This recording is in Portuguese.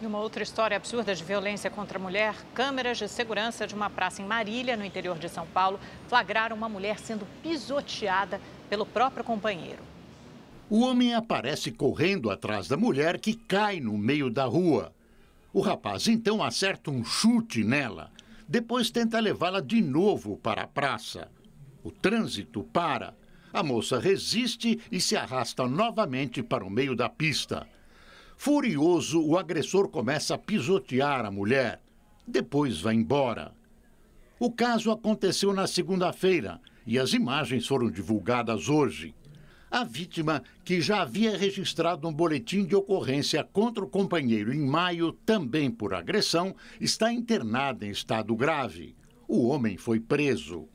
E uma outra história absurda de violência contra a mulher: câmeras de segurança de uma praça em Marília, no interior de São Paulo, flagraram uma mulher sendo pisoteada pelo próprio companheiro. O homem aparece correndo atrás da mulher que cai no meio da rua. O rapaz então acerta um chute nela, depois tenta levá-la de novo para a praça. O trânsito para. A moça resiste e se arrasta novamente para o meio da pista. Furioso, o agressor começa a pisotear a mulher. Depois vai embora. O caso aconteceu na segunda-feira e as imagens foram divulgadas hoje. A vítima, que já havia registrado um boletim de ocorrência contra o companheiro em maio, também por agressão, está internada em estado grave. O homem foi preso.